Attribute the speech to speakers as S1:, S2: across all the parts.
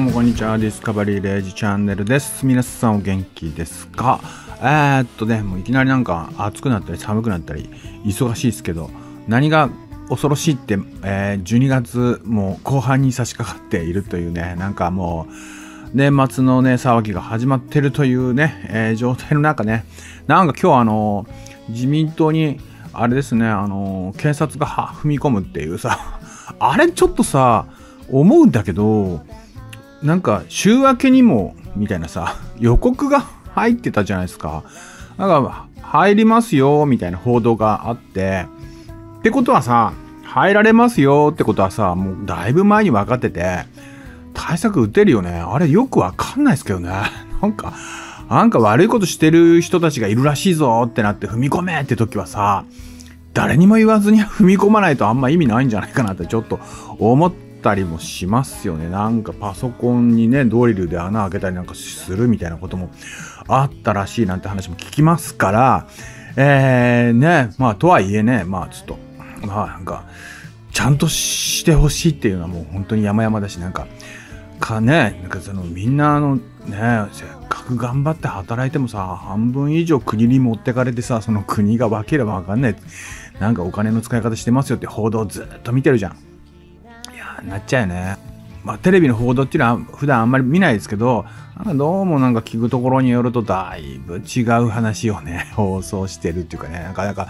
S1: うもこんにちは。ディスカバリーレイジチャンネルです。皆さんお元気ですかえー、っとね、もういきなりなんか暑くなったり寒くなったり忙しいですけど、何が恐ろしいって、えー、12月もう後半に差し掛かっているというね、なんかもう年末のね、騒ぎが始まってるというね、えー、状態の中ね、なんか今日あの、自民党にあれですね、あの、警察が踏み込むっていうさ、あれちょっとさ、思うんだけど、なんか週明けにもみたいなさ 予告が入ってたじゃないですかなんか入りますよみたいな報道があってってことはさ入られますよってことはさもうだいぶ前に分かってて対策打てるよねあれよく分かんないですけどね なんかなんか悪いことしてる人たちがいるらしいぞってなって踏み込めって時はさ誰にも言わずに踏み込まないとあんま意味ないんじゃないかなってちょっと思ってったりもしますよね。なんかパソコンにね、ドリルで穴開けたりなんかするみたいなこともあったらしいなんて話も聞きますから、えー、ね、まあとはいえね、まあちょっと、まあなんか、ちゃんとしてほしいっていうのはもう本当に山々だし、なんか、かね、なんかそのみんなあのね、せっかく頑張って働いてもさ、半分以上国に持ってかれてさ、その国が分ければ分かんない。なんかお金の使い方してますよって報道ずっと見てるじゃん。なっちゃうよね。まあ、テレビの報道っていうのは普段あんまり見ないですけど、なんかどうもなんか聞くところによるとだいぶ違う話をね、放送してるっていうかね、なんかなんか、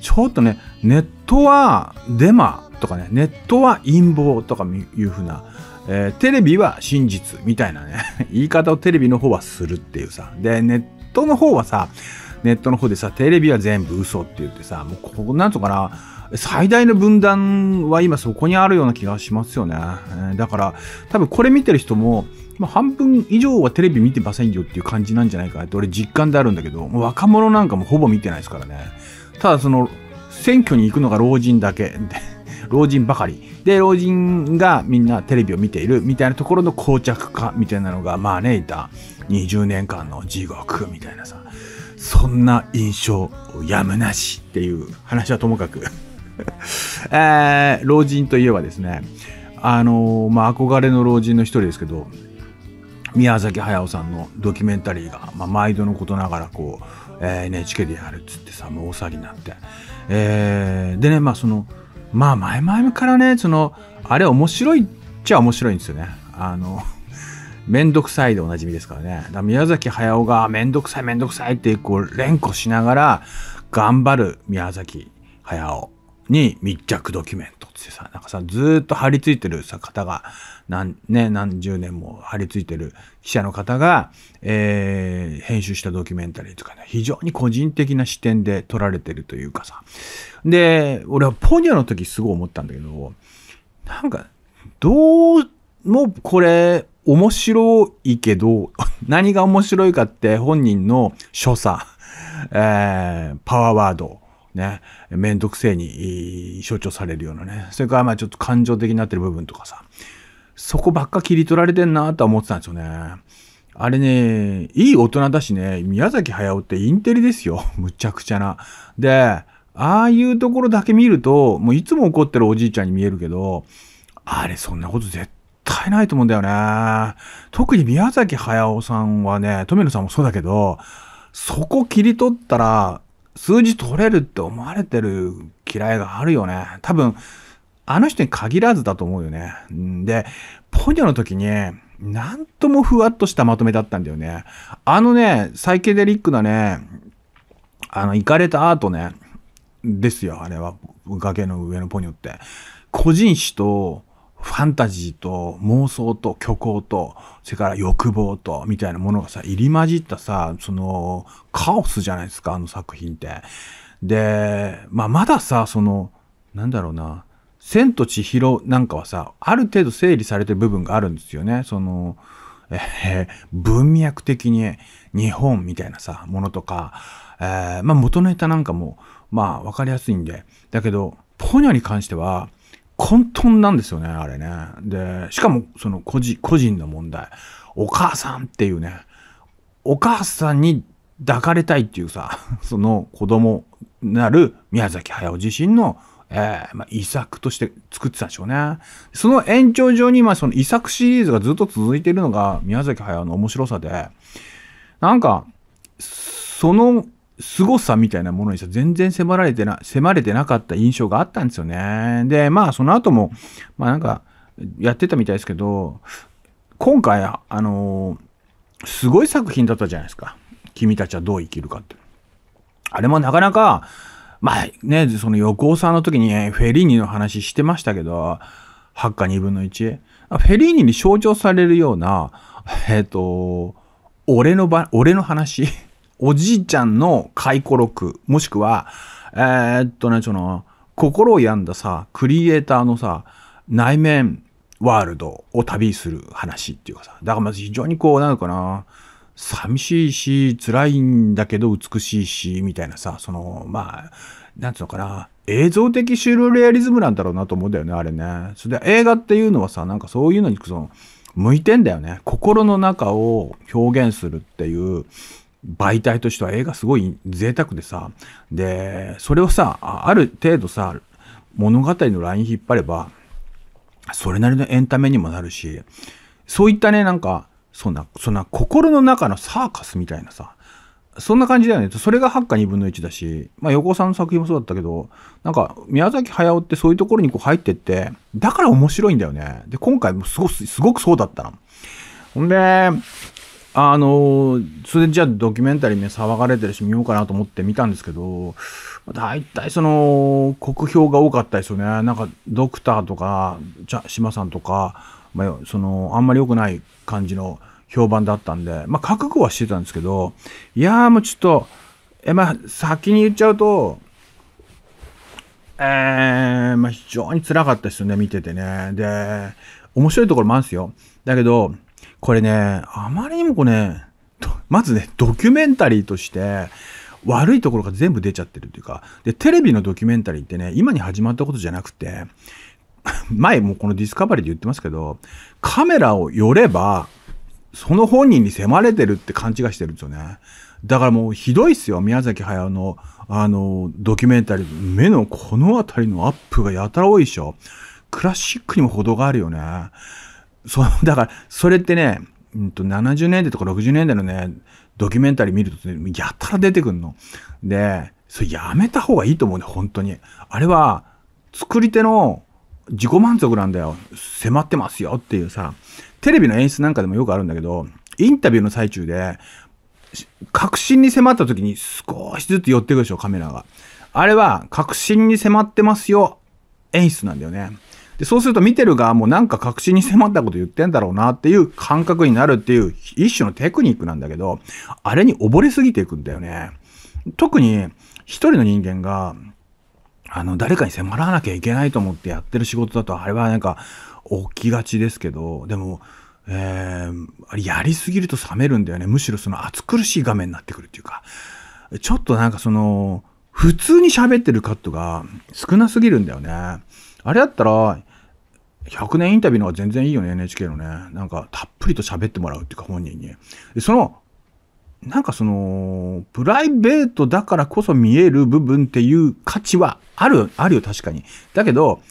S1: ちょっとね、ネットはデマとかね、ネットは陰謀とかいうふうな、えー、テレビは真実みたいなね、言い方をテレビの方はするっていうさ、で、ネットの方はさ、ネットの方でさ、テレビは全部嘘って言ってさ、もうここなんとかな、最大の分断は今そこにあるような気がしますよね。だから、多分これ見てる人も、まあ、半分以上はテレビ見てませんよっていう感じなんじゃないかって俺実感であるんだけど、若者なんかもほぼ見てないですからね。ただその、選挙に行くのが老人だけ。老人ばかり。で、老人がみんなテレビを見ているみたいなところの膠着化みたいなのが、まあね、いた20年間の地獄みたいなさ、そんな印象やむなしっていう話はともかく えー、老人といえばですね、あのー、まあ、憧れの老人の一人ですけど、宮崎駿さんのドキュメンタリーが、まあ、毎度のことながらこう、えー、NHK でやるっつってさ、もう大騒ぎになって。えー、でね、まあその、まあ前々からね、その、あれ面白いっちゃ面白いんですよね。あの、めんどくさいでおなじみですからね。ら宮崎駿がめんどくさいめんどくさいってこう連呼しながら頑張る宮崎駿。に密着ドキュメントってさ、なんかさ、ずっと張り付いてるさ、方が、何、ね、何十年も張り付いてる記者の方が、えー、編集したドキュメンタリーとかね、非常に個人的な視点で撮られてるというかさ。で、俺はポニョの時すごい思ったんだけど、なんか、どうもこれ、面白いけど、何が面白いかって本人の所作、えー、パワーワード、ね、面倒くせえに象徴されるようなね、それからまあちょっと感情的になってる部分とかさ、そこばっか切り取られてんなとは思ってたんですよね。あれね、いい大人だしね、宮崎駿ってインテリですよ。むちゃくちゃな。で、ああいうところだけ見ると、もういつも怒ってるおじいちゃんに見えるけど、あれそんなこと絶対ないと思うんだよね。特に宮崎駿さんはね、富野さんもそうだけど、そこ切り取ったら、数字取れるって思われてる嫌いがあるよね。多分、あの人に限らずだと思うよね。で、ポニョの時に、なんともふわっとしたまとめだったんだよね。あのね、サイケデリックなね、あの、行かれたアートね、ですよ、あれは。崖の上のポニョって。個人誌と、ファンタジーと妄想と虚構と、それから欲望と、みたいなものがさ、入り混じったさ、その、カオスじゃないですか、あの作品って。で、まあ、まださ、その、なんだろうな、千と千尋なんかはさ、ある程度整理されてる部分があるんですよね。その、えー、文脈的に日本みたいなさ、ものとか、えー、まあ元ネタなんかも、まあ分かりやすいんで、だけど、ポニョに関しては、混沌なんですよね、あれね。で、しかもその個人、個人の問題。お母さんっていうね、お母さんに抱かれたいっていうさ、その子供なる宮崎駿自身の、えー、まあ、遺作として作ってたんでしょうね。その延長上に、まあ、その遺作シリーズがずっと続いているのが宮崎駿の面白さで、なんか、その凄さみたいなものにさ、全然迫られてな、迫れてなかった印象があったんですよね。で、まあその後も、まあなんか、やってたみたいですけど、今回、あのー、すごい作品だったじゃないですか。君たちはどう生きるかって。あれもなかなか、まあね、その横尾さんの時にフェリーニの話してましたけど、8か2分の1。フェリーニに象徴されるような、えっ、ー、と、俺のば、俺の話おじいちゃんの回顧録、もしくは、えー、っとね、その、心を病んださ、クリエイターのさ、内面ワールドを旅する話っていうかさ、だからまず非常にこう、なのかな、寂しいし、辛いんだけど美しいし、みたいなさ、その、まあ、なんつうのかな、映像的シュルレアリズムなんだろうなと思うんだよね、あれね。それで映画っていうのはさ、なんかそういうのにその、向いてんだよね。心の中を表現するっていう、媒体としては映画すごい贅沢でさ、で、それをさ、ある程度さ、物語のライン引っ張れば、それなりのエンタメにもなるし、そういったね、なんか、そんな、そんな心の中のサーカスみたいなさ、そんな感じだよね。それが8か2分の1だし、まあ横尾さんの作品もそうだったけど、なんか宮崎駿ってそういうところにこう入ってって、だから面白いんだよね。で、今回もすごすごくそうだったの。ほんで、あの、それじゃあドキュメンタリーね、騒がれてるし見ようかなと思って見たんですけど、大体その、酷評が多かったですよね。なんか、ドクターとか、じゃ、島さんとか、まあ、その、あんまり良くない感じの評判だったんで、まあ、覚悟はしてたんですけど、いやーもうちょっと、え、まあ、先に言っちゃうと、えー、まあ、非常に辛かったですよね、見ててね。で、面白いところもあるんですよ。だけど、これね、あまりにもこれ、ね、まずね、ドキュメンタリーとして、悪いところが全部出ちゃってるというか、で、テレビのドキュメンタリーってね、今に始まったことじゃなくて、前もこのディスカバリーで言ってますけど、カメラを寄れば、その本人に迫れてるって勘違いしてるんですよね。だからもうひどいっすよ。宮崎駿の、あの、ドキュメンタリー。目のこの辺りのアップがやたら多いでしょ。クラシックにも程があるよね。そう、だから、それってね、うんと、70年代とか60年代のね、ドキュメンタリー見ると、ね、やたら出てくんの。で、それやめた方がいいと思うね、本当に。あれは、作り手の自己満足なんだよ。迫ってますよっていうさ、テレビの演出なんかでもよくあるんだけど、インタビューの最中で、確信に迫った時に少しずつ寄ってくるでしょ、カメラが。あれは、確信に迫ってますよ、演出なんだよね。で、そうすると見てる側もなんか確信に迫ったこと言ってんだろうなっていう感覚になるっていう一種のテクニックなんだけど、あれに溺れすぎていくんだよね。特に一人の人間が、あの、誰かに迫らなきゃいけないと思ってやってる仕事だと、あれはなんか起きがちですけど、でも、えー、やりすぎると冷めるんだよね。むしろその暑苦しい画面になってくるっていうか、ちょっとなんかその、普通に喋ってるカットが少なすぎるんだよね。あれだったら、100年インタビューの方が全然いいよね、NHK のね。なんか、たっぷりと喋ってもらうっていうか、本人に。で、その、なんかその、プライベートだからこそ見える部分っていう価値はある、あるよ、確かに。だけど、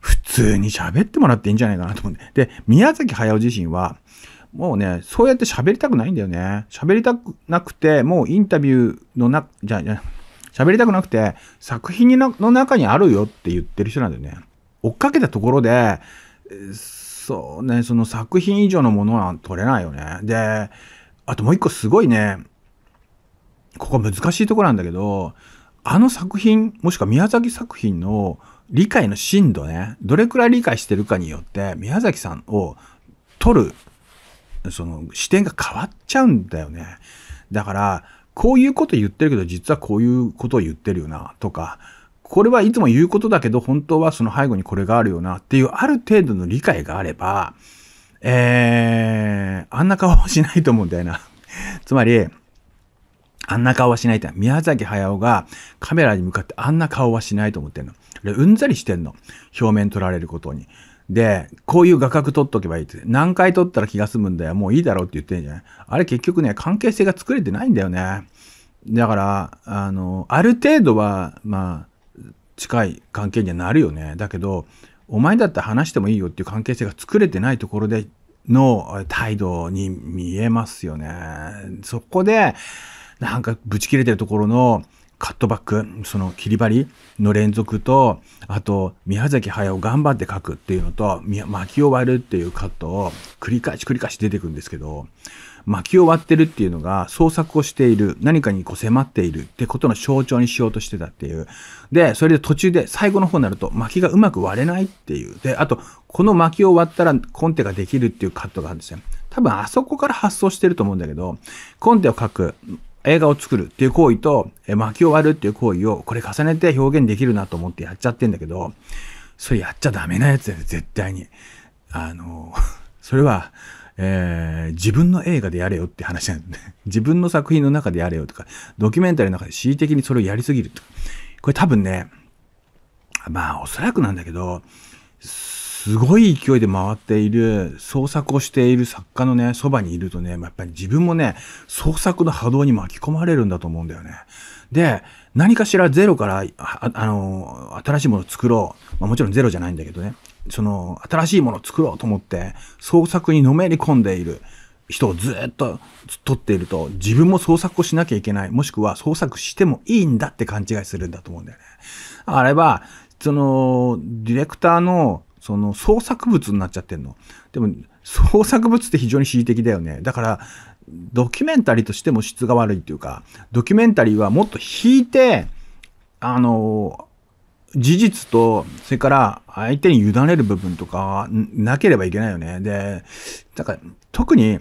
S1: 普通に喋ってもらっていいんじゃないかなと思うんで。で、宮崎駿自身は、もうね、そうやって喋りたくないんだよね。喋りたくなくて、もうインタビューのな、じゃ、じゃ、喋りたくなくて、作品の中にあるよって言ってる人なんだよね。追っかけたところで、そうね、その作品以上のものは取れないよね。で、あともう一個すごいね、ここ難しいとこなんだけど、あの作品、もしくは宮崎作品の理解の深度ね、どれくらい理解してるかによって、宮崎さんを取る、その視点が変わっちゃうんだよね。だから、こういうこと言ってるけど、実はこういうことを言ってるよな、とか、これはいつも言うことだけど、本当はその背後にこれがあるよなっていうある程度の理解があれば、えー、あんな顔はしないと思うんだよな。つまり、あんな顔はしないって、宮崎駿がカメラに向かってあんな顔はしないと思ってんの。で、うんざりしてんの。表面取られることに。で、こういう画角取っとけばいいって。何回取ったら気が済むんだよ。もういいだろうって言ってんじゃないあれ結局ね、関係性が作れてないんだよね。だから、あの、ある程度は、まあ、近い関係にはなるよね。だけど、お前だって話してもいいよっていう関係性が作れてないところでの態度に見えますよね。そこで、なんかブチ切れてるところのカットバック、その切り張りの連続と、あと、宮崎駿頑張って書くっていうのと、巻きを割るっていうカットを繰り返し繰り返し出てくるんですけど、巻き終わってるっていうのが創作をしている、何かにこう迫っているってことの象徴にしようとしてたっていう。で、それで途中で最後の方になると巻きがうまく割れないっていう。で、あと、この巻きを割ったらコンテができるっていうカットがあるんですよ。多分あそこから発想してると思うんだけど、コンテを書く、映画を作るっていう行為と、巻き終わるっていう行為をこれ重ねて表現できるなと思ってやっちゃってんだけど、それやっちゃダメなやつだよ、絶対に。あの、それはえー、自分の映画でやれよって話なんで、ね、自分の作品の中でやれよとか、ドキュメンタリーの中で恣意的にそれをやりすぎると。これ多分ね、まあおそらくなんだけど、すごい勢いで回っている、創作をしている作家のね、そばにいるとね、まあ、やっぱり自分もね、創作の波動に巻き込まれるんだと思うんだよね。で、何かしらゼロから、あ、あの新しいものを作ろう。まあ、もちろんゼロじゃないんだけどね。その、新しいものを作ろうと思って、創作にのめり込んでいる人をずっと撮っていると、自分も創作をしなきゃいけない、もしくは創作してもいいんだって勘違いするんだと思うんだよね。あれは、その、ディレクターの、その、創作物になっちゃってんの。でも、創作物って非常に恣意的だよね。だから、ドキュメンタリーとしても質が悪いっていうか、ドキュメンタリーはもっと引いて、あの、事実と、それから相手に委ねる部分とか、なければいけないよね。で、だから、特に、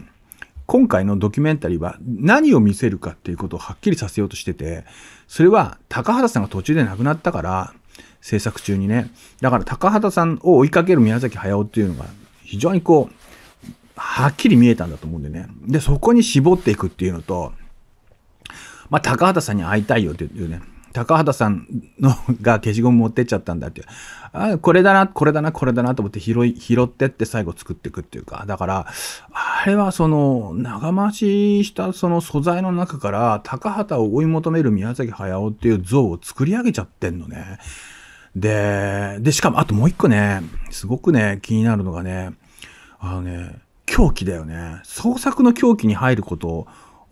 S1: 今回のドキュメンタリーは何を見せるかっていうことをはっきりさせようとしてて、それは高畑さんが途中で亡くなったから、制作中にね。だから高畑さんを追いかける宮崎駿っていうのが非常にこう、はっきり見えたんだと思うんでね。で、そこに絞っていくっていうのと、まあ、高畑さんに会いたいよっていうね。高畑さんのが消しゴム持ってっちゃったんだっていうあこれだなこれだなこれだなと思って拾い拾ってって最後作っていくっていうかだからあれはその長回ししたその素材の中から高畑を追い求める宮崎駿っていう像を作り上げちゃってんのね。で、で、しかも、あともう一個ね、すごくね、気になるのがね、あのね、狂気だよね。創作の狂気に入ること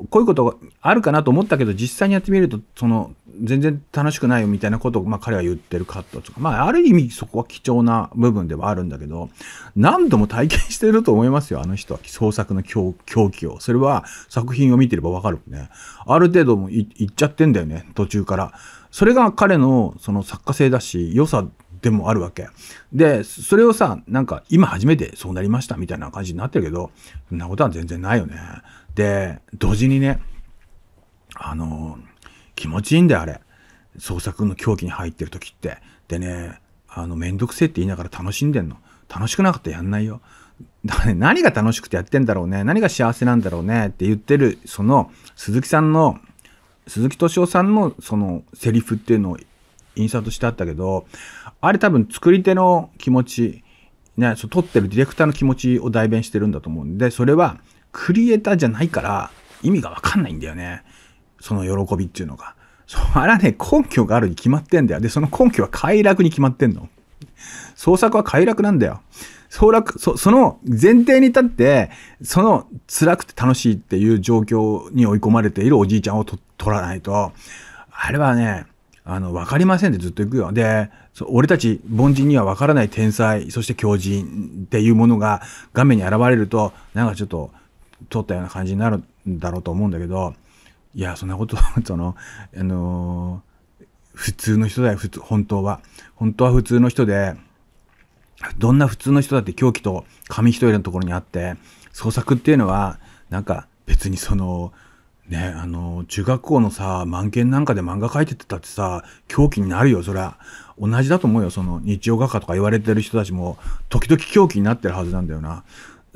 S1: こういうことがあるかなと思ったけど、実際にやってみると、その、全然楽しくないよみたいなことを、まあ彼は言ってるカットとか、まあある意味そこは貴重な部分ではあるんだけど、何度も体験してると思いますよ、あの人は創作の狂気を。それは作品を見てればわかるね。ある程度もいいっちゃってんだよね、途中から。それが彼のその作家性だし、良さでもあるわけ。で、それをさ、なんか今初めてそうなりましたみたいな感じになってるけど、そんなことは全然ないよね。で、同時にね、あの気持ちいいんだよ、あれ。創作の狂気に入ってる時って。でね、あの、めんどくせえって言いながら楽しんでんの。楽しくなかったらやんないよ。だからね、何が楽しくてやってんだろうね。何が幸せなんだろうねって言ってる、その、鈴木さんの、鈴木敏夫さんのそのセリフっていうのをインサートしてあったけど、あれ多分作り手の気持ち、ね、そう撮ってるディレクターの気持ちを代弁してるんだと思うんで、それはクリエイターじゃないから意味がわかんないんだよね。その喜びっていうのが。そあらね、根拠があるに決まってんだよ。で、その根拠は快楽に決まってんの。創作は快楽なんだよ。創楽、そ、その前提に立って、その辛くて楽しいっていう状況に追い込まれているおじいちゃんをと取らないと、あれはね、あの、わかりませんってずっと行くよ。で、俺たち凡人にはわからない天才、そして狂人っていうものが画面に現れると、なんかちょっと、取ったような感じになるんだろうと思うんだけど、いや、そんなこと、その、あのー、普通の人だよ、普通、本当は。本当は普通の人で、どんな普通の人だって狂気と紙一重のところにあって、創作っていうのは、なんか別にその、ね、あの、中学校のさ、満研なんかで漫画描いてたってさ、狂気になるよ、そりゃ。同じだと思うよ、その日曜画家とか言われてる人たちも、時々狂気になってるはずなんだよな。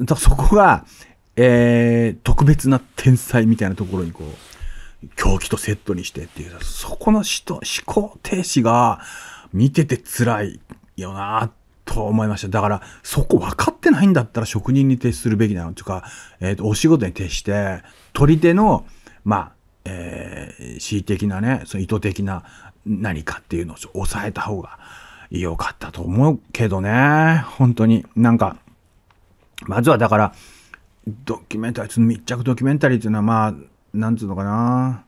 S1: だそこが、えー、特別な天才みたいなところにこう、狂気とセットにしてっていう、そこの人、思考停止が見てて辛いよなと思いました。だから、そこ分かってないんだったら職人に徹するべきなのとか、えっ、ー、と、お仕事に徹して、取り手の、まあ、えー、恣意的なね、その意図的な何かっていうのを抑えた方が良かったと思うけどね、本当に。なんか、まずはだから、ドキュメンタリー、その密着ドキュメンタリーっていうのは、まあ、なんつうのかな、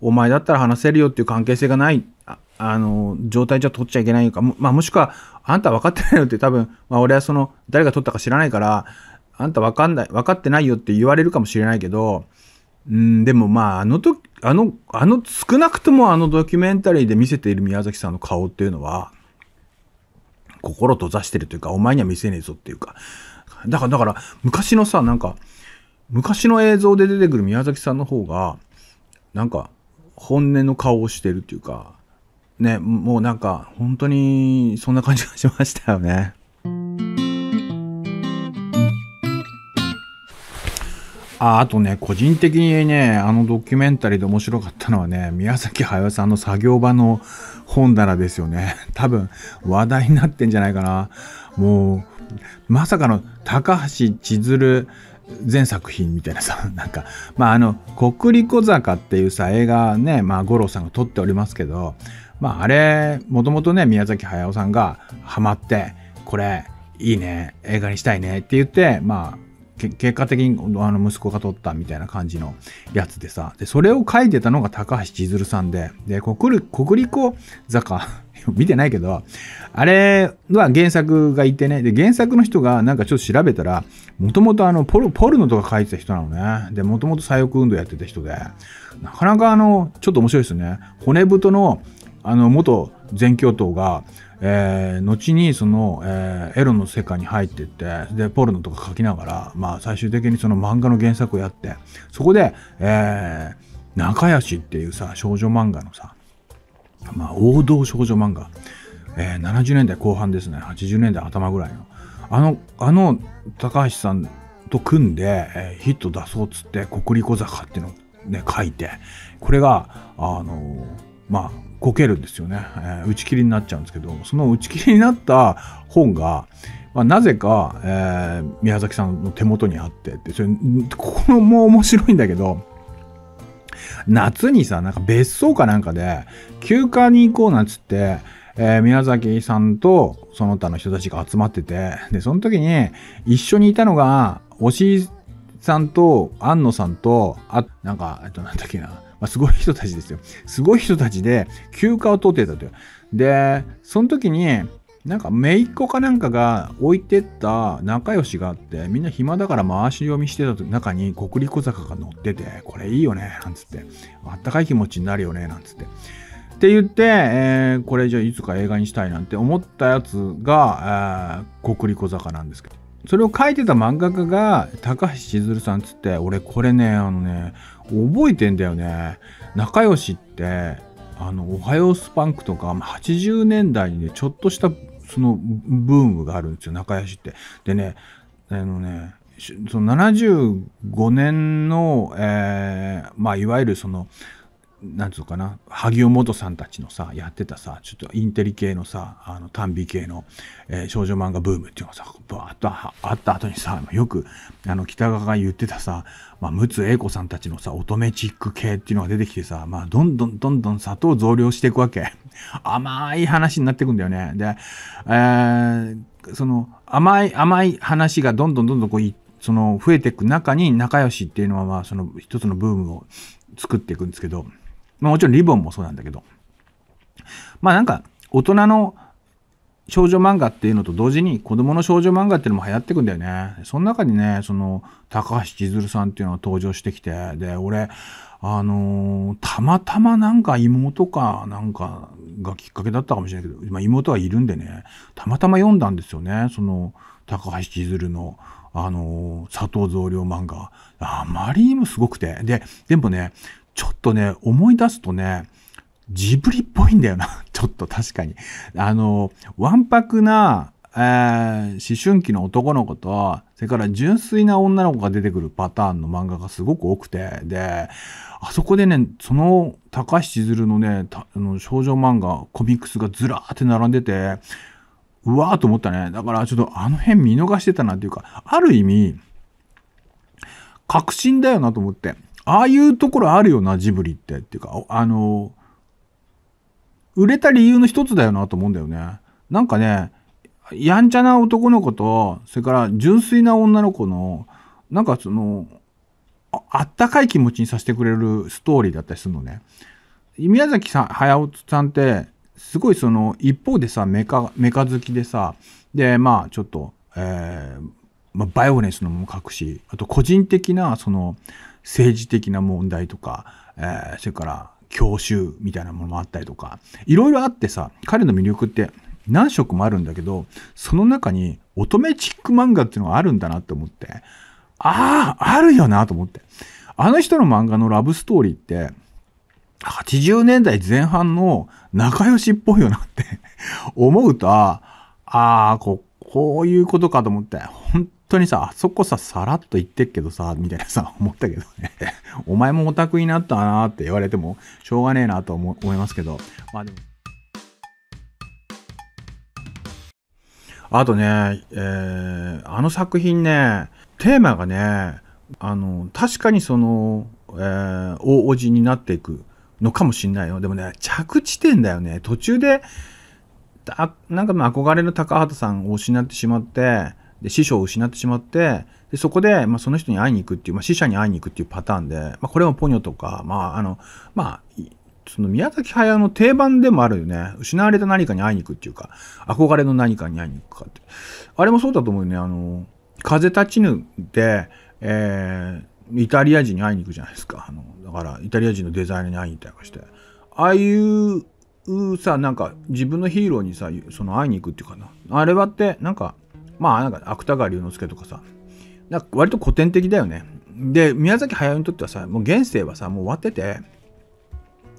S1: お前だったら話せるよっていう関係性がない、ああの、状態じゃ取っちゃいけないか、まあ、もしくは、あんた分かってないよって多分、まあ、俺はその、誰が取ったか知らないから、あんた分かんない、分かってないよって言われるかもしれないけど、うん、でもまあ、あの時、あの、あの、少なくともあのドキュメンタリーで見せている宮崎さんの顔っていうのは、心閉ざしてるというか、お前には見せねえぞっていうか、だから、だから、昔のさ、なんか、昔の映像で出てくる宮崎さんの方が、なんか、本音の顔をしてるっていうか、ね、もうなんか、本当に、そんな感じがしましたよね。ああとね、個人的にね、あのドキュメンタリーで面白かったのはね、宮崎駿さんの作業場の本棚ですよね。多分、話題になってんじゃないかな。もう、まさかの高橋千鶴全作品みたいなさ、なんか、まああの、国立小坂っていうさ、映画ね、まあ五郎さんが撮っておりますけど、まああれ、もともとね、宮崎駿さんがハマって、これ、いいね、映画にしたいねって言って、まあ、結果的にあの息子が撮ったみたいな感じのやつでさでそれを書いてたのが高橋千鶴さんでで国立小坂見てないけど、あれは原作がいてね、で、原作の人がなんかちょっと調べたら、もともとあのポル、ポルノとか書いてた人なのね。で、もともと左翼運動やってた人で、なかなかあの、ちょっと面白いですね。骨太の、あの、元全教頭が、えー、後にその、えー、エロの世界に入ってってでポルノとか書きながら、まあ、最終的にその漫画の原作をやってそこで、えー、仲良しっていうさ少女漫画のさまあ、王道少女漫画、えー、70年代後半ですね80年代頭ぐらいのあのあの高橋さんと組んで、えー、ヒット出そうっつって「国立小坂」っていうのを、ね、書いてこれがあのまあこけるんですよね、えー、打ち切りになっちゃうんですけどその打ち切りになった本が、まあ、なぜか、えー、宮崎さんの手元にあってでそれここも面白いんだけど夏にさ、なんか別荘かなんかで、休暇に行こうなんつって、えー、宮崎さんとその他の人たちが集まってて、で、その時に一緒にいたのが、おしさんと、安野さんと、あ、なんか、えっと、なんだっけな、まあ、すごい人たちですよ。すごい人たちで休暇を取ってたという。で、その時に、なんか姪っ子かなんかが置いてった仲良しがあってみんな暇だから回し読みしてた中に国立小坂が乗っててこれいいよねなんつってあったかい気持ちになるよねなんつってって言って、えー、これじゃあいつか映画にしたいなんて思ったやつが、えー、国立小坂なんですけどそれを書いてた漫画家が高橋千鶴さんつって俺これねあのね覚えてんだよね仲良しってあの「おはようスパンク」とか80年代にねちょっとしたそのブームがあるんですよ、中屋市って。でね、あのね、その75年の、えー、まあ、いわゆるその、なんつうかな、萩尾元さんたちのさ、やってたさ、ちょっとインテリ系のさ、あの、短美系の、えー、少女漫画ブームっていうのがさ、バーっとあった後にさ、よく、あの、北川が言ってたさ、まあ、陸奥英子さんたちのさ、乙女チック系っていうのが出てきてさ、まあ、どんどんどんどん砂糖増量していくわけ。甘い話になってくんだよね。で、えー、その、甘い、甘い話がどんどんどんどんこうい、その、増えていく中に仲良しっていうのは、まあ、その、一つのブームを作っていくんですけど、まあ、もちろんリボンもそうなんだけど。まあなんか、大人の少女漫画っていうのと同時に子供の少女漫画っていうのも流行ってくんだよね。その中にね、その、高橋千鶴さんっていうのが登場してきて、で、俺、あのー、たまたまなんか妹かなんかがきっかけだったかもしれないけど、まあ、妹はいるんでね、たまたま読んだんですよね、その、高橋千鶴の、あのー、佐藤増量漫画。あまりにもすごくて。で、でもね、ちょっとね、思い出すとね、ジブリっぽいんだよな。ちょっと確かに。あの、わんぱくな、えー、思春期の男の子と、それから純粋な女の子が出てくるパターンの漫画がすごく多くて、で、あそこでね、その高橋千鶴のね、あの少女漫画、コミックスがずらーって並んでて、うわーと思ったね。だからちょっとあの辺見逃してたなっていうか、ある意味、確信だよなと思って。ああいうところあるよな、ジブリって。っていうか、あの、売れた理由の一つだよなと思うんだよね。なんかね、やんちゃな男の子と、それから純粋な女の子の、なんかその、あったかい気持ちにさせてくれるストーリーだったりするのね。宮崎さん、早駿さんって、すごいその、一方でさ、メカ、メカ好きでさ、で、まあ、ちょっと、えー、まあ、バイオレンスのも書くし、あと個人的な、その、政治的な問題とか、えー、それから教習みたいなものもあったりとか、いろいろあってさ、彼の魅力って何色もあるんだけど、その中に乙女チック漫画っていうのがあるんだなって思って、ああ、あるよなと思って。あの人の漫画のラブストーリーって、80年代前半の仲良しっぽいよなって思うと、ああ、こういうことかと思って、本当にさ、あそこさ、さらっと言ってっけどさ、みたいなさ、思ったけどね。お前もオタクになったなって言われても、しょうがねえなと思いますけど。まあでも。あとね、えー、あの作品ね、テーマがね、あの、確かにその、えー、大おじになっていくのかもしんないよ。でもね、着地点だよね。途中で、あなんか憧れの高畑さんを失ってしまって、で師匠を失ってしまってでそこで、まあ、その人に会いに行くっていう、まあ、死者に会いに行くっていうパターンで、まあ、これもポニョとか、まああのまあ、その宮崎駿の定番でもあるよね失われた何かに会いに行くっていうか憧れの何かに会いに行くかってあれもそうだと思うよねあの風立ちぬで、えー、イタリア人に会いに行くじゃないですかあのだからイタリア人のデザイナーに会いに行ったりとかしてああいうさなんか自分のヒーローにさその会いに行くっていうかなあれはってなんかまあなんか芥川龍之介とかさなんか割と古典的だよねで宮崎駿にとってはさもう現世はさもう終わってて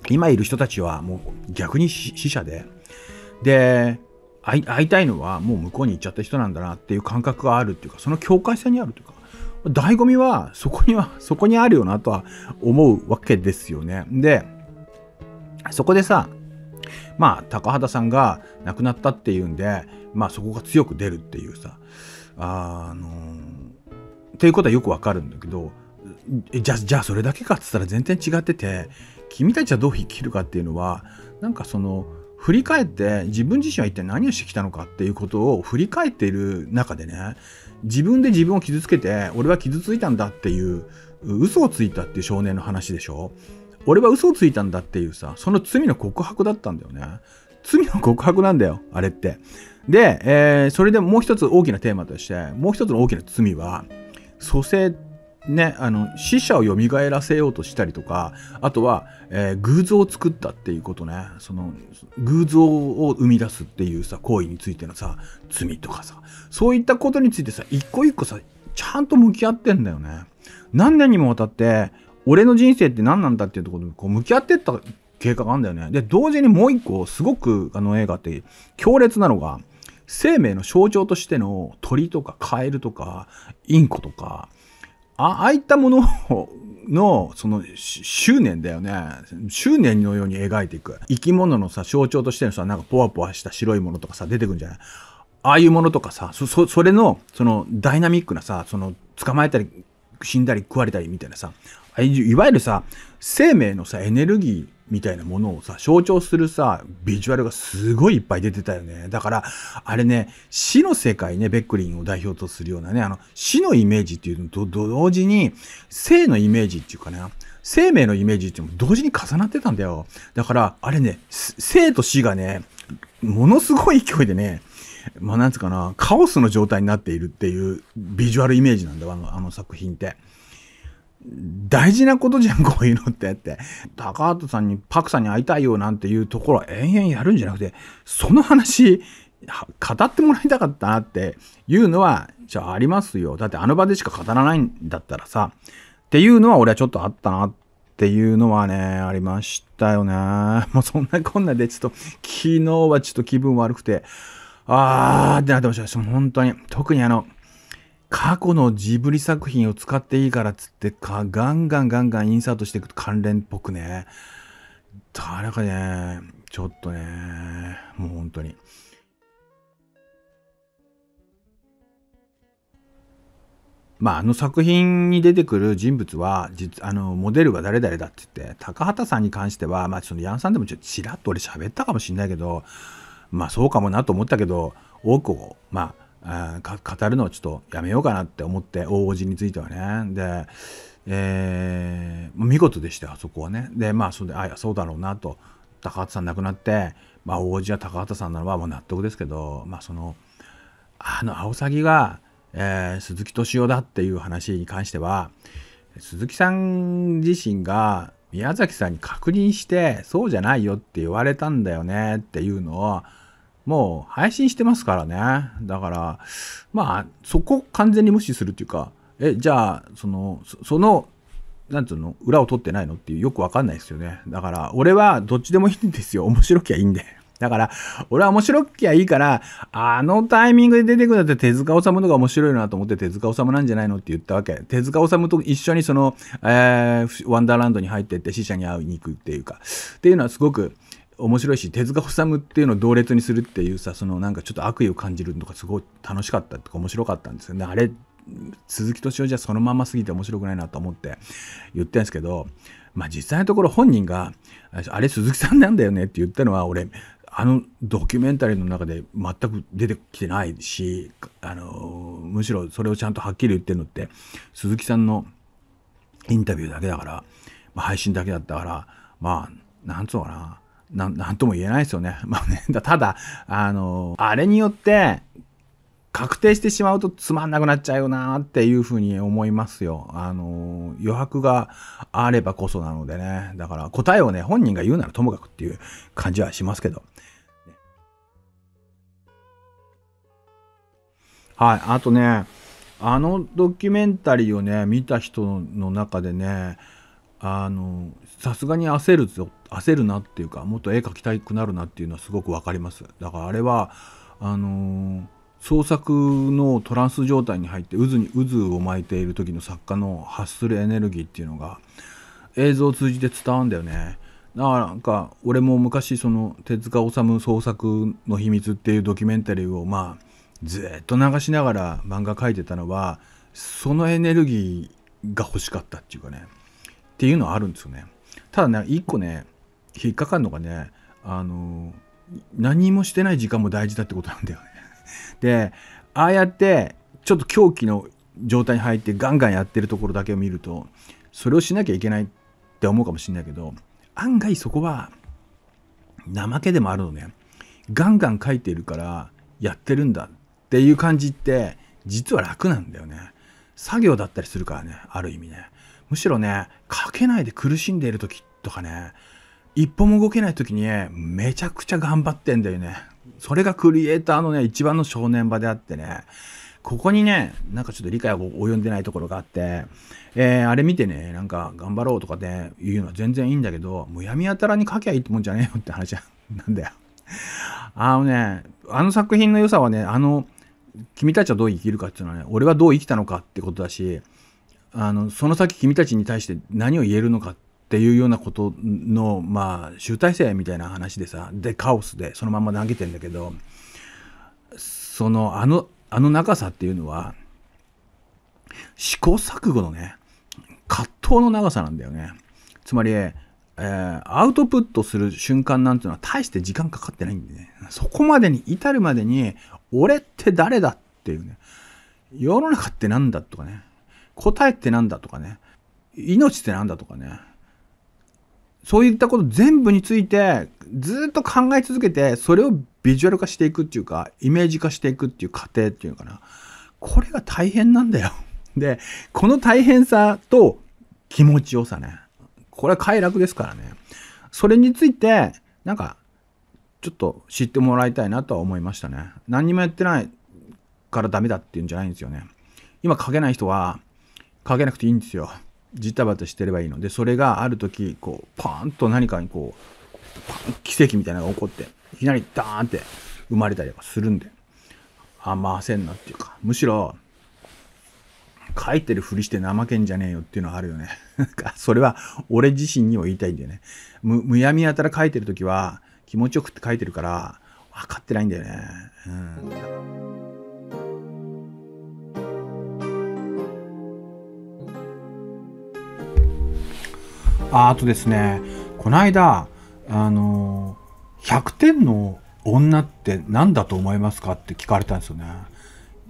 S1: 今いる人たちはもう逆に死者でで会いたいのはもう向こうに行っちゃった人なんだなっていう感覚があるっていうかその境界線にあるというか醍醐味はそこにはそこにあるよなとは思うわけですよねでそこでさまあ高畑さんが亡くなったっていうんでまあそこが強く出るっていうさあのー、っていうことはよくわかるんだけどじゃじゃあそれだけかっつったら全然違ってて君たちはどう生きるかっていうのはなんかその振り返って自分自身は一体何をしてきたのかっていうことを振り返っている中でね自分で自分を傷つけて俺は傷ついたんだっていう嘘をついたっていう少年の話でしょ俺は嘘をついたんだっていうさ、その罪の告白だったんだよね。罪の告白なんだよ、あれって。で、えー、それでもう一つ大きなテーマとして、もう一つの大きな罪は、蘇生、ね、あの、死者を蘇らせようとしたりとか、あとは、えー、偶像を作ったっていうことね、その、偶像を生み出すっていうさ、行為についてのさ、罪とかさ、そういったことについてさ、一個一個さ、ちゃんと向き合ってんだよね。何年にもわたって、俺の人生って何なんだっていうところにこう向き合ってった経過があるんだよね。で、同時にもう一個、すごくあの映画って強烈なのが、生命の象徴としての鳥とかカエルとかインコとか、ああいったもののその執念だよね執念のように描いていく生き物のさ象徴としてのさなんかポワポワした白いものとかさ出てくんじゃないああいうものとかさそれのそのダイナミックなさその捕まえたり死んだり食われたりみたいなさいわゆるさ、生命のさ、エネルギー、みたいなものをさ、象徴するさ、ビジュアルがすごいいっぱい出てたよね。だから、あれね、死の世界ね、ベックリンを代表とするようなね、あの、死のイメージっていうのと同時に、生のイメージっていうかね、生命のイメージっていうのも同時に重なってたんだよ。だから、あれね、生と死がね、ものすごい勢いでね、まあ、なんつうかな、カオスの状態になっているっていうビジュアルイメージなんだよ、あのあの作品って。大事なことじゃん、こういうのってって。高畑さんに、パクさんに会いたいよなんていうところ延々やるんじゃなくて、その話、語ってもらいたかったなっていうのは、じゃあありますよ。だってあの場でしか語らないんだったらさ、っていうのは俺はちょっとあったなっていうのはね、ありましたよね。もうそんなこんなでちょっと、昨日はちょっと気分悪くて、あーってなってました。本当に。特にあの、過去のジブリ作品を使っていいからっつってか、ガンガンガンガンインサートしていく関連っぽくね。誰かね、ちょっとね、もう本当に。まあ、あの作品に出てくる人物は、実、あの、モデルは誰々だって言って、高畑さんに関しては、まあ、その、ヤンさんでもちょっとちらっと俺喋ったかもしんないけど、まあ、そうかもなと思ったけど、多くを、まあ、語るのをちょっとやめようかなって思って大叔父についてはねで、えー、見事でしたあそこはねでまあそれであそうだろうなと高畑さん亡くなって、まあ、大叔父は高畑さんなのはまあ納得ですけど、まあ、そのあのアオサギが、えー、鈴木敏夫だっていう話に関しては鈴木さん自身が宮崎さんに確認してそうじゃないよって言われたんだよねっていうのをもう配信してますからね。だから、まあ、そこ完全に無視するっていうか、え、じゃあ、その、その、なんつうの、裏を取ってないのっていうよくわかんないですよね。だから、俺はどっちでもいいんですよ。面白きゃいいんで。だから、俺は面白きゃいいから、あのタイミングで出てくるんだって手塚治虫のが面白いなと思って手塚治虫なんじゃないのって言ったわけ。手塚治虫と一緒にその、えー、ワンダーランドに入ってって死者に会いに行くっていうか、っていうのはすごく、面白いし手塚治虫っていうのを同列にするっていうさそのなんかちょっと悪意を感じるのがすごい楽しかったとか面白かったんですよねあれ鈴木敏夫じゃそのまますぎて面白くないなと思って言ってんですけどまあ実際のところ本人が「あれ鈴木さんなんだよね」って言ったのは俺あのドキュメンタリーの中で全く出てきてないしあのむしろそれをちゃんとはっきり言ってるのって鈴木さんのインタビューだけだから、ま配信だけだったからまあなんつうのかなななんとも言えないですよね。まあね、ただ、あの、あれによって、確定してしまうとつまんなくなっちゃうよなっていうふうに思いますよ。あの、余白があればこそなのでね。だから答えをね、本人が言うならともかくっていう感じはしますけど。はい。あとね、あのドキュメンタリーをね、見た人の中でね、あのさすがに焦るぞ焦るなっていうかもっと絵描きたくなるなっていうのはすごく分かりますだからあれはあの創作のトランス状態に入って渦に渦を巻いている時の作家の発するエネルギーっていうのが映像を通じて伝わるんだよねだからなんか俺も昔その手塚治虫創作の秘密っていうドキュメンタリーをまあずっと流しながら漫画描いてたのはそのエネルギーが欲しかったっていうかねっていうのはあるんですよね。ただね、一個ね、引っかかるのがね、あの、何もしてない時間も大事だってことなんだよね。で、ああやって、ちょっと狂気の状態に入ってガンガンやってるところだけを見ると、それをしなきゃいけないって思うかもしれないけど、案外そこは、怠けでもあるのね。ガンガン書いてるから、やってるんだっていう感じって、実は楽なんだよね。作業だったりするからね、ある意味ね。むしろね、書けないで苦しんでいる時とかね、一歩も動けない時に、めちゃくちゃ頑張ってんだよね。それがクリエイターのね、一番の正念場であってね、ここにね、なんかちょっと理解が及んでないところがあって、えー、あれ見てね、なんか頑張ろうとかって言うのは全然いいんだけど、もう闇やたらに書きゃいいってもんじゃねえよって話 なんだよ。あのね、あの作品の良さはね、あの、君たちはどう生きるかっていうのはね、俺はどう生きたのかってことだし、あのその先君たちに対して何を言えるのかっていうようなことの、まあ、集大成みたいな話でさでカオスでそのまま投げてんだけどそのあのあの長さっていうのは試行錯誤のね葛藤の長さなんだよね。つまり、えー、アウトプットする瞬間なんていうのは大して時間かかってないんでね。そこまでに至るまでに、俺って誰だっていうね。世の中って何だとかね。答えってなんだとかね、命ってなんだとかね、そういったこと全部についてずっと考え続けて、それをビジュアル化していくっていうか、イメージ化していくっていう過程っていうのかな。これが大変なんだよ。で、この大変さと気持ちよさね。これは快楽ですからね。それについて、なんか、ちょっと知ってもらいたいなとは思いましたね。何にもやってないからダメだっていうんじゃないんですよね。今書けない人は、かけなくていいんですよ。ジタバタしてればいいので、それがある時、こう、パーンと何かにこう、奇跡みたいなのが起こって、いきなりダーンって生まれたりとかするんで、あんませんなっていうか、むしろ、書いてるふりして怠けんじゃねえよっていうのはあるよね。なんか、それは俺自身にも言いたいんだよね。む、むやみやたら書いてる時は気持ちよくって書いてるから、分かってないんだよね。うん。ああとですねこの間あの100点の女って何だと思いますかって聞かれたんですよね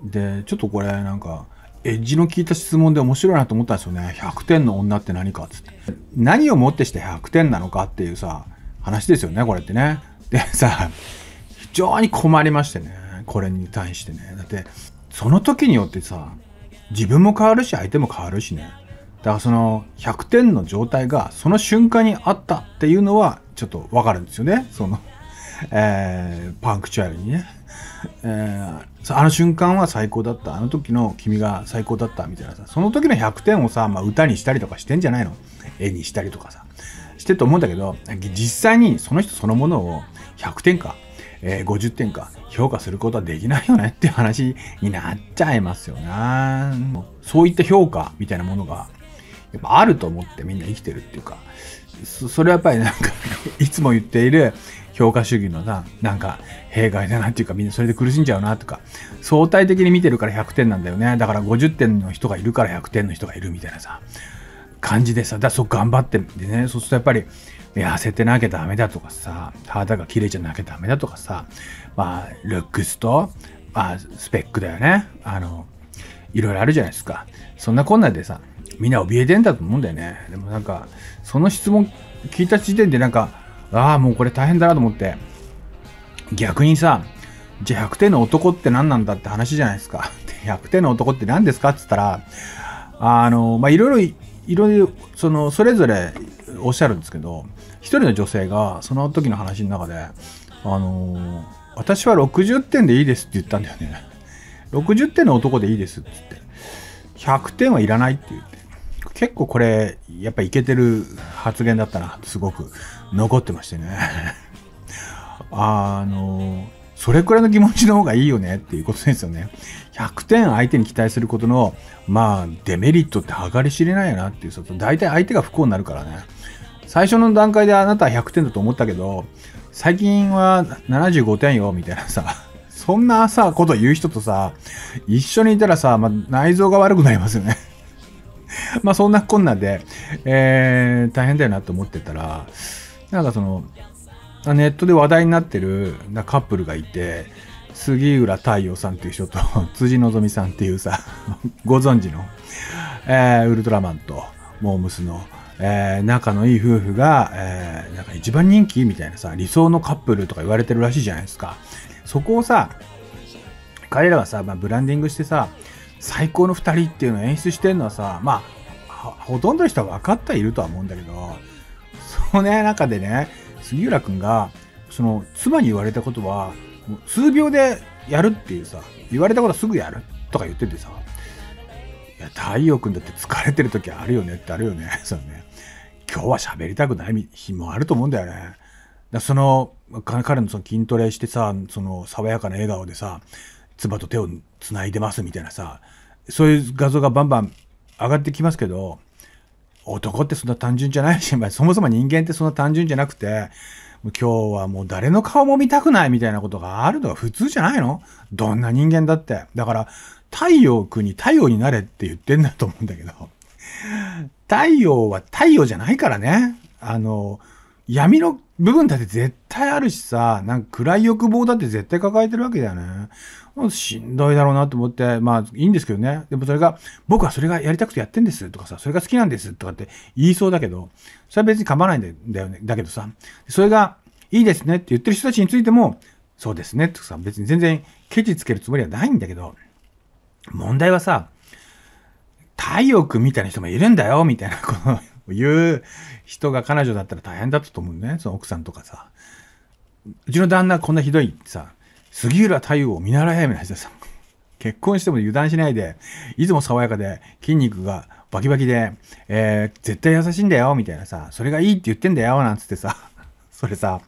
S1: でちょっとこれなんかエッジの効いた質問で面白いなと思ったんですよね100点の女って何かっつって何をもってして100点なのかっていうさ話ですよねこれってねでさ非常に困りましてねこれに対してねだってその時によってさ自分も変わるし相手も変わるしねだからその100点の状態がその瞬間にあったっていうのはちょっとわかるんですよね。その、えー、パンクチュアルにね。えー、あの瞬間は最高だった。あの時の君が最高だったみたいなさ。その時の100点をさ、まあ、歌にしたりとかしてんじゃないの絵にしたりとかさ。してと思うんだけど、実際にその人そのものを100点か、えー、50点か評価することはできないよねっていう話になっちゃいますよな。そういった評価みたいなものがやっぱあると思ってみんな生きてるっていうか、それはやっぱりなんか いつも言っている評価主義のな、なんか、弊害だなっていうか、みんなそれで苦しんじゃうなとか、相対的に見てるから100点なんだよね。だから50点の人がいるから100点の人がいるみたいなさ、感じでさ、だそう頑張ってでね、そうするとやっぱり、痩せてなきゃダメだとかさ、肌が綺麗じゃなきゃダメだとかさ、まあ、ルックスと、まあ、スペックだよね。あの、いろいろあるじゃないですか。そんなこんなでさ、みんな怯えてんだと思うんだよね。でもなんか、その質問聞いた時点でなんか、ああ、もうこれ大変だなと思って、逆にさ、じゃあ100点の男って何なんだって話じゃないですか。100 点の男って何ですかって言ったら、あの、まいろいろ、いろいろ、その、それぞれおっしゃるんですけど、一人の女性が、その時の話の中で、あの、私は60点でいいですって言ったんだよね。60点の男でいいですって言って、100点はいらないって言って。結構これ、やっぱいけてる発言だったな、すごく残ってましてね。あの、それくらいの気持ちの方がいいよねっていうことですよね。100点相手に期待することの、まあ、デメリットって計り知れないよなっていう、大体相手が不幸になるからね。最初の段階であなたは100点だと思ったけど、最近は75点よ、みたいなさ。そんなさ、こと言う人とさ、一緒にいたらさ、まあ、内臓が悪くなりますよね。まあそんなこんなで、えー、大変だよなと思ってたら、なんかその、ネットで話題になってるカップルがいて、杉浦太陽さんっていう人と 辻希美さんっていうさ、ご存知の、えー、ウルトラマンとモームスの、えー、仲のいい夫婦が、えー、なんか一番人気みたいなさ、理想のカップルとか言われてるらしいじゃないですか。そこをさ、彼らはさ、まあ、ブランディングしてさ、最高の2人っていうのを演出してるのはさ、まあ、ほとんどの人は分かっているとは思うんだけど、その、ね、中でね、杉浦くんが、その、妻に言われたことは、数秒でやるっていうさ、言われたことすぐやるとか言っててさ、いや、太陽くんだって疲れてる時あるよねってあるよね。そのね、今日は喋りたくない日もあると思うんだよね。だその、彼のその筋トレしてさ、その爽やかな笑顔でさ、妻と手をつないでますみたいなさそういう画像がバンバン上がってきますけど男ってそんな単純じゃないし、まあ、そもそも人間ってそんな単純じゃなくて今日はもう誰の顔も見たくないみたいなことがあるのが普通じゃないのどんな人間だって。だから太陽君に太陽になれって言ってんだと思うんだけど太陽は太陽じゃないからね。あの闇の部分だって絶対あるしさ、なんか暗い欲望だって絶対抱えてるわけだよね。まあ、しんどいだろうなと思って、まあいいんですけどね。でもそれが、僕はそれがやりたくてやってんですとかさ、それが好きなんですとかって言いそうだけど、それは別に構わないんだよね。だけどさ、それがいいですねって言ってる人たちについても、そうですねとかさ、別に全然ケチつけるつもりはないんだけど、問題はさ、太陽君みたいな人もいるんだよ、みたいなことを言う人が彼女だったら大変だったと思うね。その奥さんとかさ。うちの旦那こんなひどいってさ、杉浦太陽を見習え、みたいな。結婚しても油断しないで、いつも爽やかで、筋肉がバキバキで、えー、絶対優しいんだよ、みたいなさ、それがいいって言ってんだよ、なんつってさ、それさ、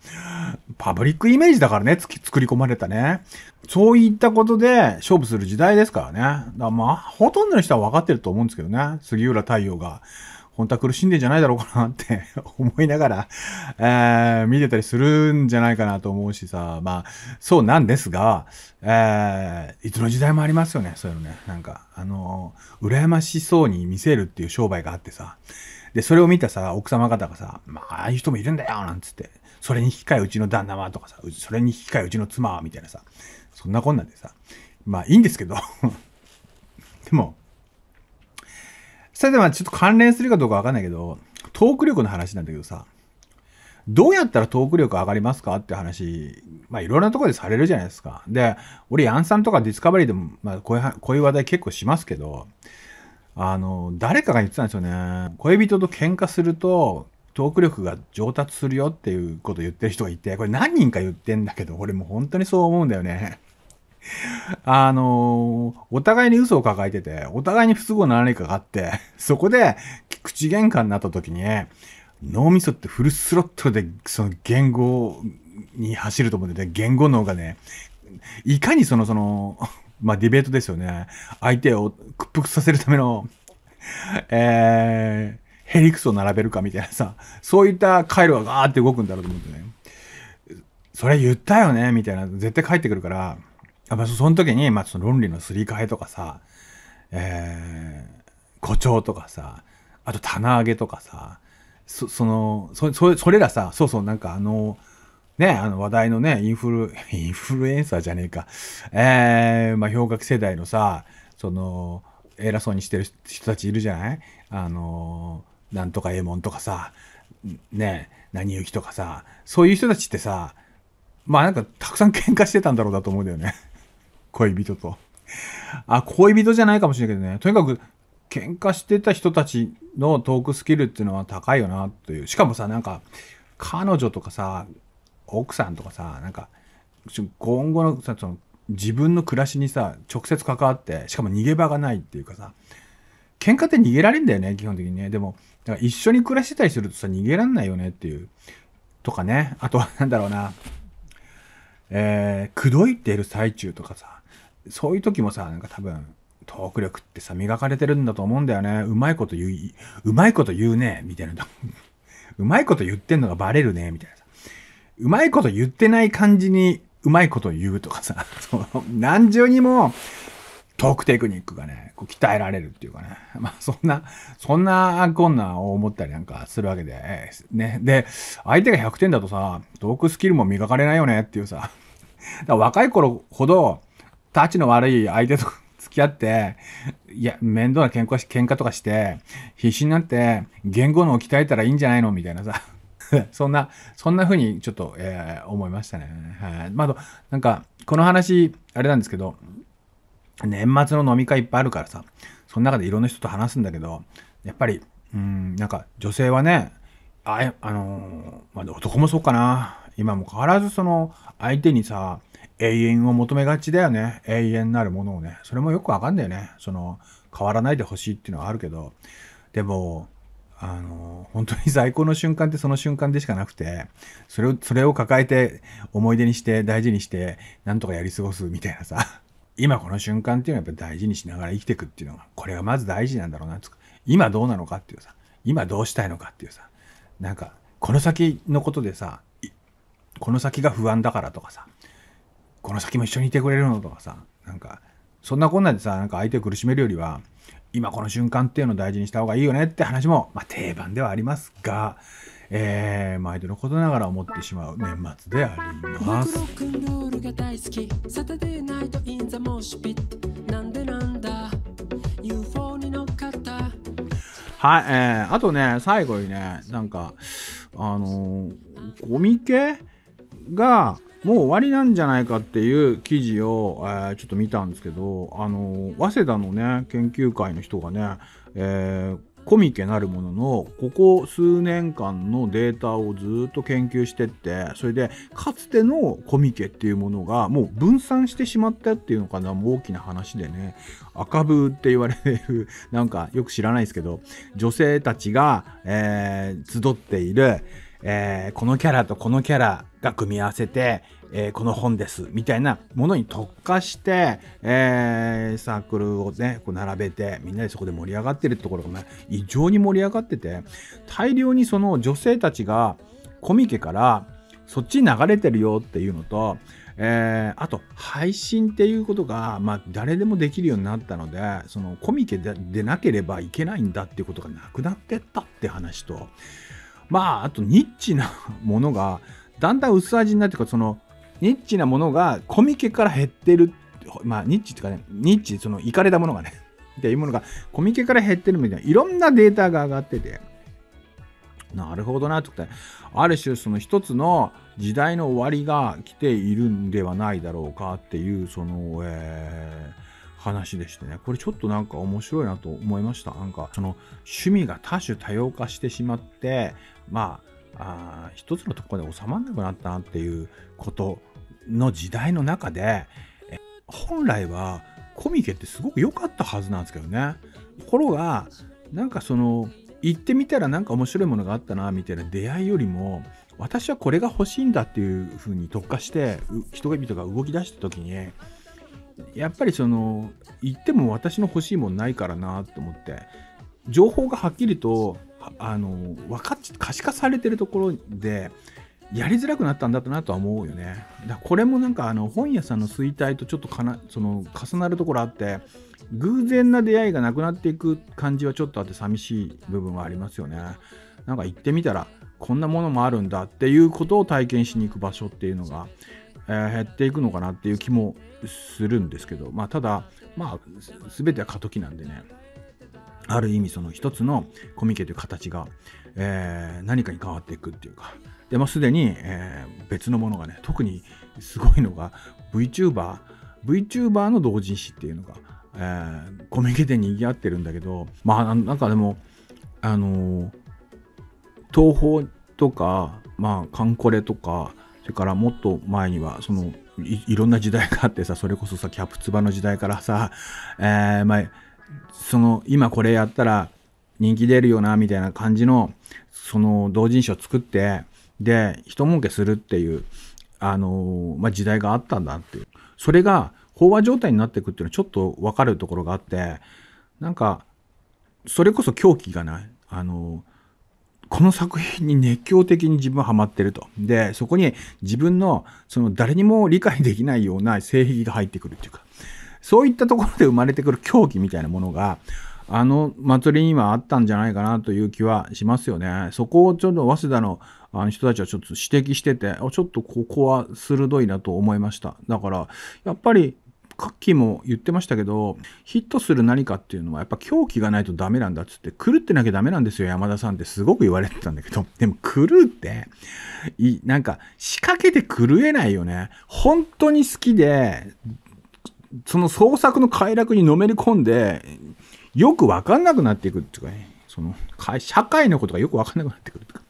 S1: パブリックイメージだからね、作り込まれたね。そういったことで勝負する時代ですからね。だからまあ、ほとんどの人は分かってると思うんですけどね、杉浦太陽が。本当は苦しんでんじゃないだろうかなって 思いながら、えー、見てたりするんじゃないかなと思うしさ、まあ、そうなんですが、えー、いつの時代もありますよね、そういうのね。なんか、あの羨ましそうに見せるっていう商売があってさ、で、それを見たさ、奥様方がさ、まあ、ああいう人もいるんだよ、なんつって、それに引き換えうちの旦那はとかさ、それに引き換えうちの妻はみたいなさ、そんなこんなんでさ、まあいいんですけど でも、さて、まあちょっと関連するかどうかわかんないけど、トーク力の話なんだけどさ、どうやったらトーク力上がりますかって話、まあいろんなところでされるじゃないですか。で、俺、ヤンさんとかディスカバリーでも、まあこういうこういう話題結構しますけど、あの、誰かが言ってたんですよね。恋人と喧嘩すると、トーク力が上達するよっていうことを言ってる人がいて、これ何人か言ってんだけど、俺も本当にそう思うんだよね。あのー、お互いに嘘を抱えてて、お互いに不都合な何かがあって、そこで口喧嘩になった時に、脳みそってフルスロットでその言語に走ると思ってて、言語脳がね、いかにその、その、まあ、ディベートですよね。相手を屈服させるための、えー、ヘリクスを並べるかみたいなさ、そういった回路がガーって動くんだろうと思ってね。それ言ったよねみたいな、絶対帰ってくるから、やっぱその時に、まあ、その論理のすり替えとかさ、えー、誇張とかさ、あと棚上げとかさ、そそのそそ、それらさ、そうそう、なんかあの、ね、あの話題のね、インフル、インフルエンサーじゃねえか、えー、まあ、氷河期世代のさ、その、偉そうにしてる人たちいるじゃないあの、なんとかええもんとかさ、ね、何ゆきとかさ、そういう人たちってさ、まあなんかたくさん喧嘩してたんだろうだと思うんだよね。恋人と。あ、恋人じゃないかもしれないけどね。とにかく、喧嘩してた人たちのトークスキルっていうのは高いよなという。しかもさ、なんか、彼女とかさ、奥さんとかさ、なんか、今後のさ、その、自分の暮らしにさ、直接関わって、しかも逃げ場がないっていうかさ、喧嘩って逃げられんだよね、基本的にね。でも、だから一緒に暮らしてたりするとさ、逃げらんないよねっていう。とかね。あとは、なんだろうな。えー、口説いてる最中とかさ、そういう時もさ、なんか多分、トーク力ってさ、磨かれてるんだと思うんだよね。うまいこと言う、うまいこと言うね、みたいな。うまいこと言ってんのがバレるね、みたいなさ。うまいこと言ってない感じに、うまいこと言うとかさ、その、何重にも、トークテクニックがね、こう鍛えられるっていうかね。まあそんな、そんなこんなを思ったりなんかするわけで、ね。で、相手が100点だとさ、トークスキルも磨かれないよねっていうさ。だから若い頃ほど、タチの悪い相手と付き合って、いや、面倒な喧嘩喧嘩とかして、必死になって、言語のを鍛えたらいいんじゃないのみたいなさ。そんな、そんな風にちょっと、えー、思いましたね。はい。まあ、と、なんか、この話、あれなんですけど、年末の飲み会いっぱいあるからさ、その中でいろんな人と話すんだけど、やっぱり、うん、なんか女性はね、あ、あのー、まあ、男もそうかな。今も変わらずその相手にさ、永遠を求めがちだよね。永遠なるものをね。それもよくわかんないよね。その、変わらないでほしいっていうのはあるけど、でも、あの、本当に在庫の瞬間ってその瞬間でしかなくて、それを、それを抱えて、思い出にして、大事にして、なんとかやり過ごすみたいなさ。今この瞬間っていうのはやっぱ大事にしながら生きていくっていうのが、これがまず大事なんだろうな。今どうなのかっていうさ、今どうしたいのかっていうさ、なんか、この先のことでさ、この先が不安だからとかさ、この先も一緒にいてくれるのとかさなんかそんなこんなでさなんか相手を苦しめるよりは今この瞬間っていうのを大事にした方がいいよねって話も、まあ、定番ではありますが、えー、毎度のことながら思ってしまう年末であります。はい、えー、あとね、最後にね、なんか、あのー、コミケが、もう終わりなんじゃないかっていう記事を、えー、ちょっと見たんですけど、あの早稲田のね、研究会の人がね、えーコミケなるもののここ数年間のデータをずっと研究してってそれでかつてのコミケっていうものがもう分散してしまったっていうのかな大きな話でね赤ブーって言われるなんかよく知らないですけど女性たちが、えー、集っているえー、このキャラとこのキャラが組み合わせて、えー、この本ですみたいなものに特化して、えー、サークルをねこう並べてみんなでそこで盛り上がってるところがね異常に盛り上がってて大量にその女性たちがコミケからそっちに流れてるよっていうのと、えー、あと配信っていうことが、まあ、誰でもできるようになったのでそのコミケでなければいけないんだっていうことがなくなってったって話と。まああとニッチなものがだんだん薄味になってくるそのニッチなものがコミケから減ってるまあニッチっていうかねニッチそのいかれたものがねっていうものがコミケから減ってるみたいないろんなデータが上がっててなるほどなってある種その一つの時代の終わりが来ているんではないだろうかっていうそのえー話でしてね、これちょっとなんか面白いなと思いました。なんか、その趣味が多種多様化してしまって、まあ、あ一つのところで収まんなくなったなっていうことの時代の中で、本来はコミケってすごく良かったはずなんですけどね。ところが、なんかその、行ってみたらなんか面白いものがあったな、みたいな出会いよりも、私はこれが欲しいんだっていう風に特化して、人々が動き出した時に、やっぱりその言っても私の欲しいもんないからなと思って情報がはっきりとあの分かっ可視化されてるところでやりづらくなったんだなとは思うよね。だこれもなんかあの本屋さんの衰退とちょっとかなその重なるところあって偶然な出会いがなくなっていく感じはちょっとあって寂しい部分はありますよね。なんか行ってみたらこんなものもあるんだっていうことを体験しに行く場所っていうのがえ減っていくのかなっていう気もするんですけど、まあ、ただ、まあ、全ては過渡期なんでねある意味その一つのコミケという形が、えー、何かに変わっていくっていうかで、まあ、すでに、えー、別のものがね特にすごいのが VTuberVTuber VTuber の同人誌っていうのが、えー、コミケで賑わってるんだけどまあなんかでもあのー、東宝とかまあカンコレとかれからもっと前にはそのいろんな時代があってさそれこそさキャプツバの時代からさ、えーまあ、その今これやったら人気出るよなみたいな感じのその同人誌を作ってで一儲けするっていう、あのまあ、時代があったんだっていうそれが飽和状態になっていくっていうのはちょっと分かるところがあってなんかそれこそ狂気がないあのこの作品に熱狂的に自分はハマってると。で、そこに自分の、その誰にも理解できないような性癖が入ってくるっていうか、そういったところで生まれてくる狂気みたいなものが、あの祭りにはあったんじゃないかなという気はしますよね。そこをちょっと早稲田のあの人たちはちょっと指摘してて、ちょっとここは鋭いなと思いました。だから、やっぱりカッキーも言ってましたけど、ヒットする何かっていうのは、やっぱ狂気がないとダメなんだっつって、狂ってなきゃダメなんですよ、山田さんってすごく言われてたんだけど、でも狂って、いなんか仕掛けて狂えないよね。本当に好きで、その創作の快楽にのめり込んで、よくわかんなくなっていくっていうかね、その、社会のことがよくわかんなくなってくるとか、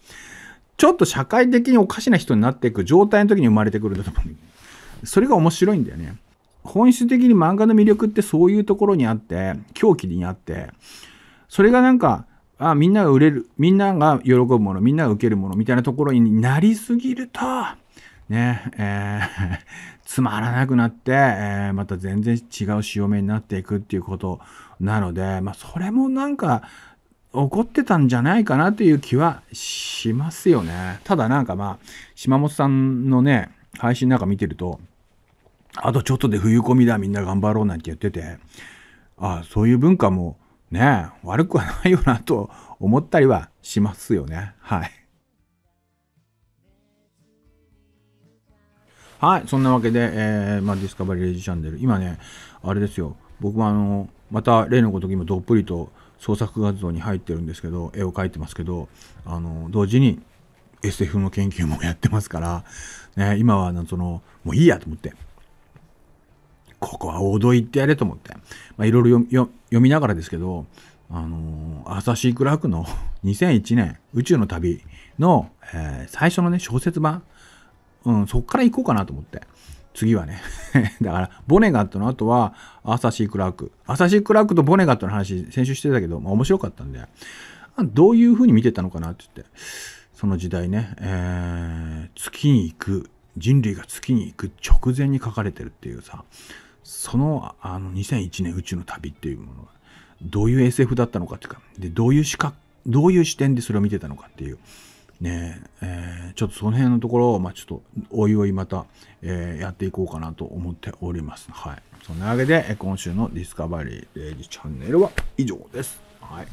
S1: ちょっと社会的におかしな人になっていく状態の時に生まれてくるんだと思う。それが面白いんだよね。本質的に漫画の魅力ってそういうところにあって狂気にあってそれがなんかあみんなが売れるみんなが喜ぶものみんなが受けるものみたいなところになりすぎるとねえー、つまらなくなって、えー、また全然違う潮目になっていくっていうことなので、まあ、それもなんか怒ってたんじゃないかなという気はしますよね。ただなんかまあ島本さんのね配信なんか見てるとあとちょっとで冬込みだ、みんな頑張ろうなんて言ってて、ああ、そういう文化もね、悪くはないよなと思ったりはしますよね。はい。はい、そんなわけで、えー、まあ、ディスカバリーレジチャンネル。今ね、あれですよ。僕はあの、また例のごときもどっぷりと創作活動に入ってるんですけど、絵を描いてますけど、あの、同時に SF の研究もやってますから、ね、今は、その、もういいやと思って、ここは王道行ってやれと思って、まあ、いろいろ読みながらですけど、あのー、アサシー・クラークの2001 年宇宙の旅の、えー、最初のね、小説版、うん、そっから行こうかなと思って。次はね。だから、ボネガットの後は、アサシー・クラーク。アサシー・クラークとボネガットの話、先週してたけど、まあ、面白かったんで、どういう風に見てたのかなって言って、その時代ね、えー、月に行く、人類が月に行く直前に書かれてるっていうさ、そのあの2001年宇宙の旅っていうものはどういう SF だったのかっていうかでどういう視覚どういう視点でそれを見てたのかっていうねえー、ちょっとその辺のところを、まあ、ちょっとおいおいまた、えー、やっていこうかなと思っております。はい。そんなわけで、今週のディスカバリーレイジチャンネルは以上です。はい。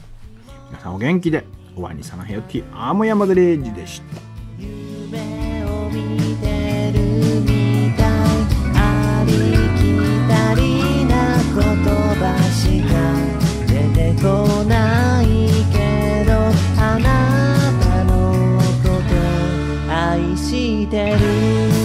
S1: 皆さんお元気で、おわりにさなへよってアームヤマレイジでした。夢を見てるみたいあ言葉しか出てこないけどあなたのこと愛してる